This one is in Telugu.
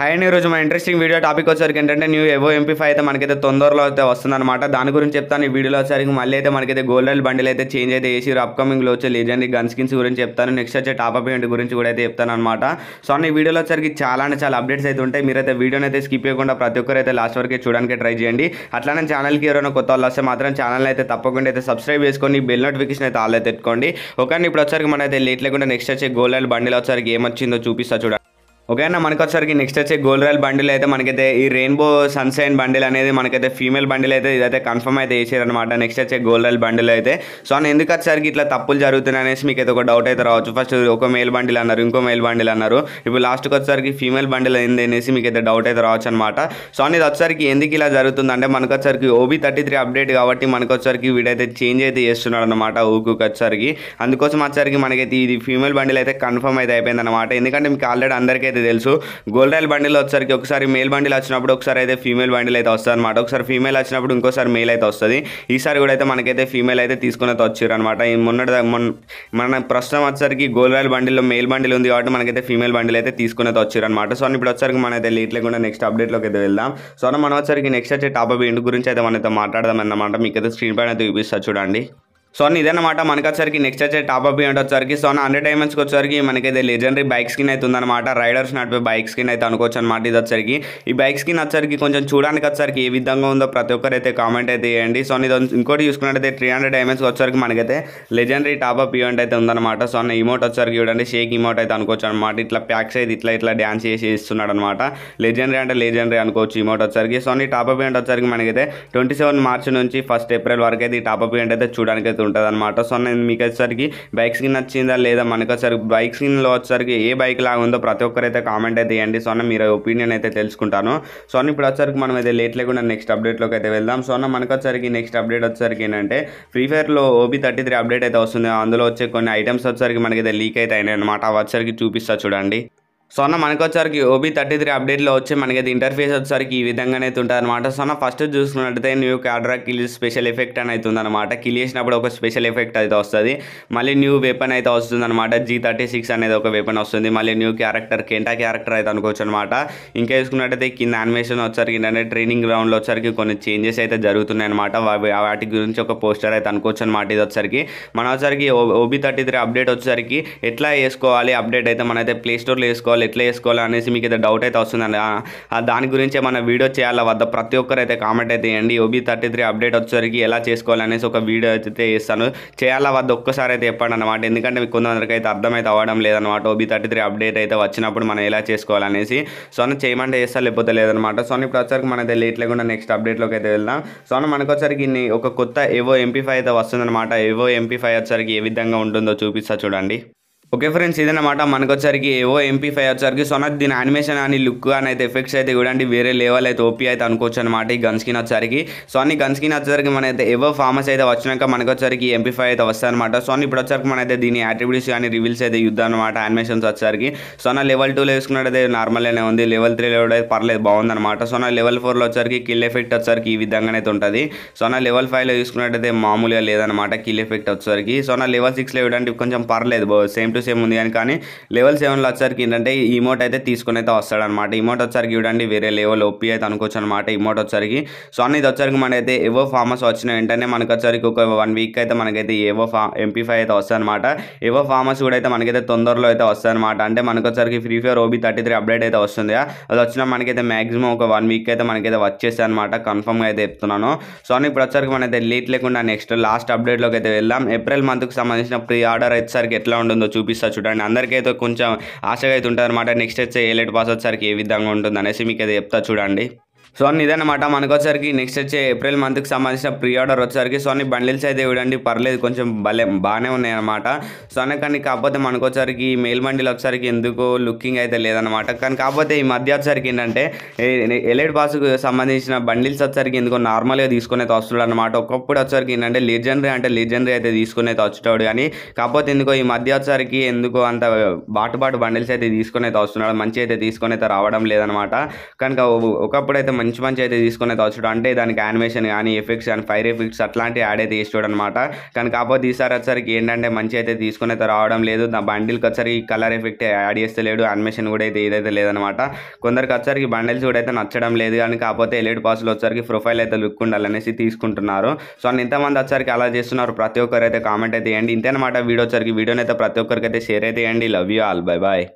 హాయ్ అండి ఈరోజు మా ఇంట్రెస్టింగ్ వీడియో టాపిక్ వచ్చేసరికి ఏంటంటే న్యూ ఎవో ఎంపీ ఫైవ్ అయితే మనకైతే తొందరలో అయితే వస్తుందన్నమాట దాని గురించి చెప్తాను ఈ వీడియోలో వచ్చేసరికి మళ్ళీ అయితే మనకైతే గోల్డెల్ బండిల్ అయితే చేంజ్ అయితే చేసి అప్కమింగ్లో వచ్చే లెజెండ్ గన్ స్కిన్స్ గురించి చెప్తాను నెక్స్ట్ వచ్చే టాప్ అప్ గురించి కూడా అయితే చెప్తాను అనమాట సో అన్న ఈ వీడియోలో వచ్చరికి చాలా అంటే చాలా అప్డేట్స్ అయితే ఉంటాయి మీరైతే వీడియోని అయితే స్కిప్ చేయకుండా ప్రతి ఒక్కరు అయితే లాస్ట్ వరకు చూడడానికి ట్రై చేయండి అట్లానే ఛానల్కి ఎవరైనా కొత్త వాళ్ళు వస్తే మాత్రం ఛానల్ అయితే తప్పకుండా అయితే సబ్స్క్రైబ్ చేసుకొని బెల్ నోటిఫికేషన్ అయితే ఆల్ అయితే పెట్టుకోండి ఒకరిని ఇప్పుడు వచ్చరికి మనం అయితే లేట్ లేకుండా నెక్స్ట్ వచ్చే గోల్డ్ గోల్డెల్ బండిల్ వచ్చరికి ఏమొచ్చిందో చూపిస్తా చూడండి అన్న మనకు వచ్చేసరికి నెక్స్ట్ వచ్చే గోల్డ్ బండిల్ అయితే మనకైతే ఈ రెయిన్బో సన్షైన్ బండిల్ అనేది మనకైతే ఫీమేల్ బండిల్ అయితే ఇదైతే కన్ఫర్మ్ అయితే వేసారనమాట నెక్స్ట్ వచ్చే గోల్డ్ బండిల్ అయితే సో అని ఎందుకు వచ్చేసరికి ఇట్లా తప్పులు జరుగుతున్నాయి అనేసి మీకు అయితే ఒక డౌట్ అయితే రావచ్చు ఫస్ట్ ఒక మేల్ బండిల్ అన్నారు ఇంకో మేల్ బండిల్ అన్నారు ఇప్పుడు లాస్ట్కి వచ్చేసరికి ఫీమేల్ బండిల్ అయింది అనేసి మీకు అయితే డౌట్ అయితే రావచ్చు అనమాట సో ఇది వచ్చేసరికి ఎందుకు ఇలా జరుగుతుందంటే మనకు వచ్చేసరికి ఓబీ థర్టీ త్రీ అప్డేట్ కాబట్టి మనకు వచ్చేసరికి వీడైతే చేంజ్ అయితే చేస్తున్నాడు అనమాట ఊకు వచ్చేసరికి అందుకోసం వచ్చేసరికి మనకైతే ఇది ఫీమేల్ బండిల్ అయితే కన్ఫర్మ్ అయితే అయిపోయింది అనమాట ఎందుకంటే మీకు ఆల్రెడీ అందరికీ అయితే తెలుసు గోల్డ్ రాయల్ బండిల్ వచ్చేసరికి ఒకసారి మేల్ బండిల్ వచ్చినప్పుడు ఒకసారి అయితే ఫీమేల్ బండిల్ అయితే వస్తుంది అనమాట ఒకసారి ఫీమేల్ వచ్చినప్పుడు ఇంకోసారి మేల్ అయితే వస్తుంది ఈసారి కూడా అయితే మనకైతే ఫీమేల్ అయితే తీసుకుని వచ్చారు అనమాట మొన్నటి మొన్న మన ప్రస్తుతం వచ్చేసరికి గోల్డ్ రాయల్ బండిల్లో మేల్ బండిల్ ఉంది కాబట్టి మనకైతే ఫీమేల్ బండిల్ అయితే తీసుకుని వచ్చారు అనమాట సో ఇప్పుడు వచ్చరికి మనం అయితే లేట్ లేకుండా నెక్స్ట్ అప్డేట్లోకి అయితే వెళ్దాం సో మనం వచ్చరికి నెక్స్ట్ వచ్చే టాప్ అప్ ఇంటి గురించి అయితే మనం అయితే మాట్లాడదాం అన్నమాట మీకు అయితే స్క్రీన్ పైన అయితే చూపిస్తా చూడండి సో ఇదన్నమాట మనకు వచ్చరికి నెక్స్ట్ వచ్చే టాప్ అప్ యూనిట్ వచ్చరికి సో హండ్రెడ్ డైమండ్స్కి వచ్చరికి మనకైతే లెజెండరీ బైక్ స్కిన్ అయితే ఉందన్నమాట రైడర్స్ నడిపే బైక్ స్కిన్ అయితే అనుకోవచ్చు అనమాట ఇది వచ్చరికి ఈ బైక్ స్కిన్ వచ్చరికి కొంచెం చూడడానికి వచ్చరికి ఏ విధంగా ఉందో ప్రతి ఒక్కరు అయితే కామెంట్ అయితే వేయండి సో ఇది ఇంకోటి చూసుకున్నట్టయితే త్రీ హండ్రెడ్ డైమండ్స్కి వచ్చరికి మనకైతే లెజెండరీ టాప్ అప్ ఈవెంట్ అయితే ఉందన్నమాట సో అన్న ఇమోట్ వచ్చరికి చూడండి షేక్ ఇమోట్ అయితే అనుకోవచ్చు అనమాట ఇట్లా ప్యాక్స్ అయితే ఇట్లా ఇట్లా డ్యాన్స్ చేసి ఇస్తున్నాడు అనమాట లెజెండరీ అంటే లెజెండరీ అనుకోవచ్చు ఇమోట్ వచ్చరికి సో టాప్ అప్ ఈవెంట్ వచ్చరికి మనకైతే ట్వంటీ సెవెన్ మార్చ్ నుంచి ఫస్ట్ ఏప్రిల్ వరకు అయితే ఈ టాప్ అప్ ఈవెంట్ అయితే చూడడానికి ఉంటుంది అనమాట సో నేను మీకు వచ్చేసరికి బైక్ స్కిన్ నచ్చిందా లేదా మనకు వచ్చేసరికి బైక్ స్కిన్లో వచ్చేసరికి ఏ బైక్ లాగా ఉందో ప్రతి ఒక్కరైతే కామెంట్ అయితే ఇవ్వండి సో అన్న మీరు ఒపీనియన్ అయితే తెలుసుకుంటాను సో అన్న ఇప్పుడు వచ్చేసరికి మనం అయితే లేట్ లేకుండా నెక్స్ట్ అప్డేట్లోకి అయితే వెళ్దాం సో అన్న మనకు వచ్చేసరికి నెక్స్ట్ అప్డేట్ వచ్చేసరికి ఏంటంటే ఫ్రీ ఫైర్లో ఓబీ థర్టీ త్రీ అప్డేట్ అయితే వస్తుంది అందులో వచ్చే కొన్ని ఐటమ్స్ మనకి మనకైతే లీక్ అయితే అయినాయి అనమాట అవి చూపిస్తా చూడండి సో మనకు వచ్చేసరికి ఓబీ థర్టీ త్రీ అప్డేట్లో వచ్చి మనకి ఇంటర్ఫేస్ వచ్చేసరికి ఈ విధంగానే ఉంటుంది అనమాట సో ఫస్ట్ చూసుకున్నట్టయితే న్యూ క్యాడ్రా కిల్ స్పెషల్ ఎఫెక్ట్ అని అయితే అనమాట కిల్ చేసినప్పుడు ఒక స్పెషల్ ఎఫెక్ట్ అయితే వస్తుంది మళ్ళీ న్యూ వెపన్ అయితే వస్తుంది అనమాట జీ థర్టీ సిక్స్ అనేది ఒక వెపన్ వస్తుంది మళ్ళీ న్యూ క్యారెక్టర్ కెంటా క్యారెక్టర్ అయితే అనుకోవచ్చు అనమాట ఇంకా వేసుకున్నట్టయితే కింద యానిమేషన్ వచ్చేసరికి ఏంటంటే ట్రైనింగ్ గ్రౌండ్లో వచ్చేసరికి కొన్ని చేంజెస్ అయితే జరుగుతున్నాయి అనమాట వాటి గురించి ఒక పోస్టర్ అయితే అనుకోవచ్చు అనమాట ఇది వచ్చరికి మన వచ్చేసరికి ఓబీ థర్టీ త్రీ అప్డేట్ వచ్చేసరికి ఎట్లా వేసుకోవాలి అప్డేట్ అయితే మనైతే ప్లే స్టోర్లో వేసుకోవాలి చేసుకోవాలి ఎట్లా చేసుకోవాలి అనేసి మీకు అయితే డౌట్ అయితే వస్తుందండి దాని గురించి మన వీడియో చేయాలా వద్ద ప్రతి ఒక్కరైతే కామెంట్ అయితే వేయండి ఓబీ థర్టీ త్రీ అప్డేట్ వచ్చేసరికి ఎలా చేసుకోవాలి అనేసి ఒక వీడియో అయితే చేస్తాను చేయాలా వద్ద ఒక్కసారి అయితే చెప్పండి అనమాట ఎందుకంటే మీకు కొంతమందికి అయితే అర్థమైతే అవ్వడం లేదనమాట ఓబీ థర్టీ త్రీ అప్డేట్ అయితే వచ్చినప్పుడు మనం ఎలా చేసుకోవాలనేసి సో చేయమంటే చేస్తా లేకపోతే లేదనమాట సో ఇప్పుడు వచ్చరికి అయితే లేట్ లేకుండా నెక్స్ట్ అప్డేట్లోకి అయితే వెళ్దాం సో అన్న మనకు వచ్చరికి ఒక కొత్త ఏవో ఎంపీ ఫైవ్ అయితే వస్తుందనమాట ఏవో ఎంపీ ఫైవ్ వచ్చరికి ఏ విధంగా ఉంటుందో చూపిస్తా చూడండి ఓకే ఫ్రెండ్స్ ఇదన్నమాట మనకు వచ్చరికి ఏవో ఎంపీ ఫైవ్ వచ్చరికి సో నాకు దీని యానిమేషన్ అని లుక్ అని అయితే ఎఫెక్ట్స్ అయితే చూడండి వేరే లెవెల్ అయితే ఓపీ అయితే అనుకోవచ్చు అనమాట ఈ గన్ స్కిన్ వచ్చరికి సో అన్ని గన్ స్కిన్ వచ్చరికి మనైతే ఏవో ఫామస్ అయితే వచ్చినాక మనకు వచ్చరికి ఎంపీ ఫైవ్ అయితే వస్తాయి అనమాట సో ఇప్పుడు వచ్చరికి మనైతే దీని అట్రిబ్యూట్స్ కానీ రివీల్స్ అయితే యుద్ధం అనమాట యానిమేషన్స్ వచ్చరికి సో నా లెవెల్ టూలో వేసుకున్నట్టయితే నార్మల్గానే ఉంది లెవెల్ త్రీ లెవెల్ అయితే పర్లేదు అనమాట సో నా లెవెల్ ఫోర్లో వచ్చరికి కిల్ ఎఫెక్ట్ వచ్చరికి ఈ విధంగా అయితే ఉంటుంది సో నా లెవెల్ ఫైవ్లో అయితే మామూలుగా లేదనమాట కిల్ ఎఫెక్ట్ వచ్చరికి సో నా లెవెల్ సిక్స్లో చూడండి కొంచెం పర్లేదు సేమ్ టు ఇష్యూస్ ఏముంది కానీ కానీ లెవెల్ సెవెన్లో వచ్చరికి ఏంటంటే ఈమోట్ అయితే తీసుకుని అయితే వస్తాడనమాట ఈమోట్ వచ్చరికి చూడండి వేరే లెవెల్ ఒప్పి అయితే అనుకోవచ్చు అనమాట ఈమోట్ వచ్చరికి సో అన్న ఇది మన మనకైతే ఏవో ఫార్మర్స్ వచ్చిన వెంటనే మనకు వచ్చరికి ఒక వన్ వీక్ అయితే మనకైతే ఏవో ఫా ఎంపీ ఫైవ్ అయితే వస్తాయన్నమాట ఏవో ఫార్మర్స్ కూడా అయితే మనకైతే తొందరలో అయితే వస్తాయన్నమాట అంటే మనకు వచ్చరికి free fire OB thirty three update అయితే వస్తుంది అది వచ్చినా మనకైతే మ్యాక్సిమం ఒక వన్ వీక్ అయితే మనకైతే వచ్చేస్తాయి అనమాట కన్ఫర్మ్గా అయితే చెప్తున్నాను సో అని ఇప్పుడు వచ్చరికి అయితే లేట్ లేకుండా నెక్స్ట్ లాస్ట్ అప్డేట్లోకి అయితే వెళ్దాం ఏప్రిల్ మంత్కి సంబంధించిన ప్రీ ఆర్డర్ అయితే సరికి ఎట్లా ఉంటుందో చూపి చూపిస్తాను చూడండి అయితే కొంచెం ఆశగా అయితే అనమాట నెక్స్ట్ వచ్చే ఏ లెట్ పాస్ వచ్చేసరికి ఏ విధంగా ఉంటుంది అనేసి మీకు అయితే చెప్తా చూడండి సో ఇదన్నమాట మనకు వచ్చేసరికి నెక్స్ట్ వచ్చే ఏప్రిల్ మంత్కి సంబంధించిన ప్రీ ఆర్డర్ వచ్చేసరికి సో అన్ని బండిల్స్ అయితే ఇవ్వండి పర్లేదు కొంచెం భలే బాగానే ఉన్నాయి అనమాట సో అన్న కానీ కాకపోతే మనకు వచ్చేసరికి మెయిల్ బండిల్ వచ్చేసరికి ఎందుకో లుకింగ్ అయితే లేదనమాట కానీ కాకపోతే ఈ మధ్య వచ్చేసరికి ఏంటంటే ఎలైట్ పాస్కు సంబంధించిన బండిల్స్ వచ్చేసరికి ఎందుకో నార్మల్గా తీసుకునే వస్తున్నాడు అనమాట ఒకప్పుడు వచ్చేసరికి ఏంటంటే లెజెండరీ అంటే లెజెండరీ అయితే తీసుకునేది వచ్చేటాడు కానీ కాకపోతే ఎందుకో ఈ మధ్య వచ్చేసరికి ఎందుకో అంత బాటుబాటు బండిల్స్ అయితే తీసుకునే వస్తున్నాడు మంచి అయితే తీసుకునే రావడం లేదనమాట కనుక ఒకప్పుడు అయితే మంచి మంచి అయితే తీసుకునే తోచడం అంటే దానికి యానిమేషన్ కానీ ఎఫెక్ట్స్ కానీ ఫైర్ ఎఫెక్ట్స్ అట్లాంటివి యాడ్ అయితే తీసుకోవడం అనమాట కానీ కాకపోతే తీసారు వచ్చేసరికి ఏంటంటే మంచి అయితే తీసుకునే రావడం లేదు నా బండిల్కి వచ్చరికి కలర్ ఎఫెక్ట్ యాడ్ చేస్తలేడు యానిమేషన్ కూడా అయితే ఏదైతే లేదనమాట కొందరికి వచ్చరికి బండిల్స్ కూడా అయితే నచ్చడం లేదు కానీ కాకపోతే ఎలిడ్ పాస్లో వచ్చరికి ప్రొఫైల్ అయితే లుక్ ఉండాలనేసి తీసుకుంటున్నారు సో అని ఇంతమంది వచ్చరికి అలా చేస్తున్నారు ప్రతి ఒక్కరు అయితే కామెంట్ అయితే వేయండి ఇంతేనమాట వీడియో వచ్చరికి వీడియోని అయితే ప్రతి ఒక్కరికి అయితే షేర్ అయితే వేయండి love you all bye bye